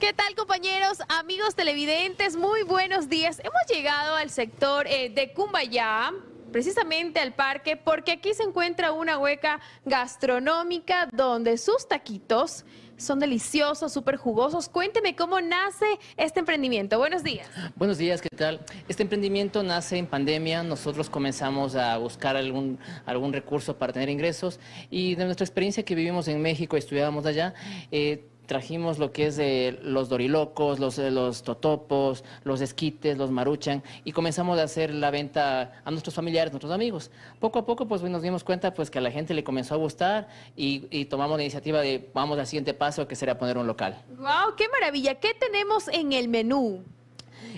¿Qué tal compañeros, amigos televidentes? Muy buenos días. Hemos llegado al sector eh, de Cumbayá, precisamente al parque, porque aquí se encuentra una hueca gastronómica donde sus taquitos son deliciosos, súper jugosos. Cuénteme cómo nace este emprendimiento. Buenos días. Buenos días, ¿qué tal? Este emprendimiento nace en pandemia. Nosotros comenzamos a buscar algún, algún recurso para tener ingresos y de nuestra experiencia que vivimos en México, estudiábamos allá, eh, trajimos lo que es de eh, los dorilocos, eh, los, totopos, los esquites, los maruchan, y comenzamos a hacer la venta a nuestros familiares, nuestros amigos. Poco a poco, pues nos dimos cuenta pues, que a la gente le comenzó a gustar y, tomamos la iniciativa de vamos al siguiente paso, que será poner un local. ¡Wow! ¡Qué maravilla! ¿Qué tenemos en el menú?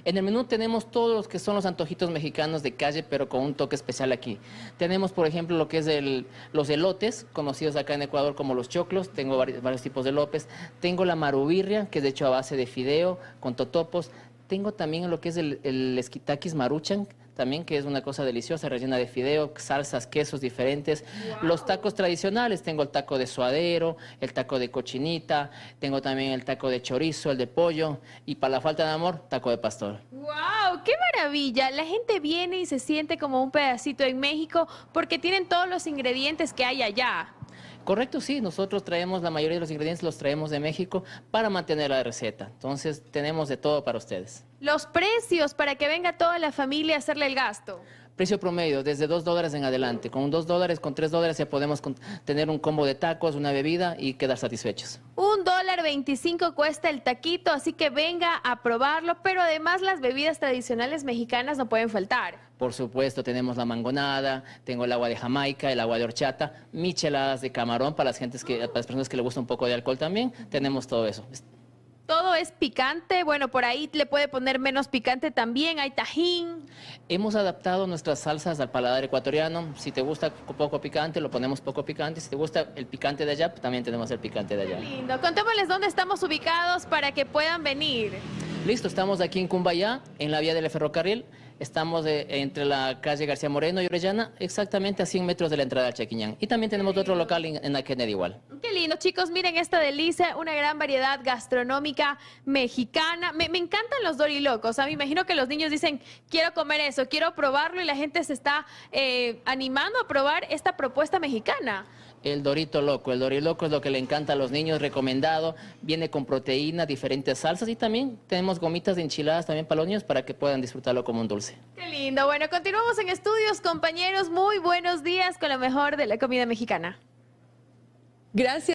En el menú tenemos todos los que son los antojitos mexicanos de calle, pero con un toque especial aquí. Tenemos, por ejemplo, lo que es los elotes, conocidos acá en Ecuador como los choclos. Tengo varios, tipos de lópez. Tengo la marubirria, que es de hecho a base de fideo, con totopos. Tengo también lo que es el, el esquitaquis maruchan, también, que es una cosa deliciosa, rellena de fideo, salsas, quesos diferentes. Los tacos tradicionales, tengo el taco de suadero, el taco de cochinita, tengo también el taco de chorizo, el de pollo y para la falta de amor, taco de pastor. ¡Wow! ¡Qué maravilla! La gente viene y se siente como un pedacito en México porque tienen todos los ingredientes que hay allá. Correcto, sí, nosotros traemos la mayoría de los ingredientes, los traemos de México para mantener la receta. Entonces, tenemos de todo para ustedes. Los precios para que venga toda la familia a hacerle el gasto. Precio promedio, desde 2 dólares en adelante. Con 2 dólares, con 3 dólares ya podemos tener un combo de tacos, una bebida y quedar satisfechos. Un 25 cuesta el taquito, así que venga a probarlo, pero además las bebidas tradicionales mexicanas no pueden faltar. Por supuesto, tenemos la mangonada, tengo el agua de Jamaica, el agua de horchata, micheladas de camarón para las gentes que, las personas que le gusta un poco de alcohol también, tenemos todo eso todo es picante. Bueno, por ahí le puede poner menos picante también. Hay tajín. Hemos adaptado nuestras salsas al paladar ecuatoriano. Si te gusta poco picante, lo ponemos poco picante. Si te gusta el picante de allá, también tenemos el picante de allá. lindo. Contémosles dónde estamos ubicados para que puedan venir. Listo, estamos aquí en Cumbayá, en la vía del ferrocarril. Estamos eh, entre la calle García Moreno y Orellana, exactamente a 100 metros de la entrada al Chequiñán. Y también tenemos otro local en, la Kennedy igual. Qué lindo, chicos. Miren esta delicia, una gran variedad gastronómica mexicana. Me, encantan los dorilocos. A mí me imagino que los niños dicen, quiero comer eso, quiero probarlo y la gente se está eh, animando a probar esta propuesta mexicana el dorito loco. El dorito loco es lo que le encanta a los niños, recomendado. Viene con proteína, diferentes salsas y también tenemos gomitas de enchiladas también para los niños para que puedan disfrutarlo como un dulce. Qué lindo. Bueno, continuamos en estudios, compañeros. Muy buenos días con lo mejor de la comida mexicana. Gracias.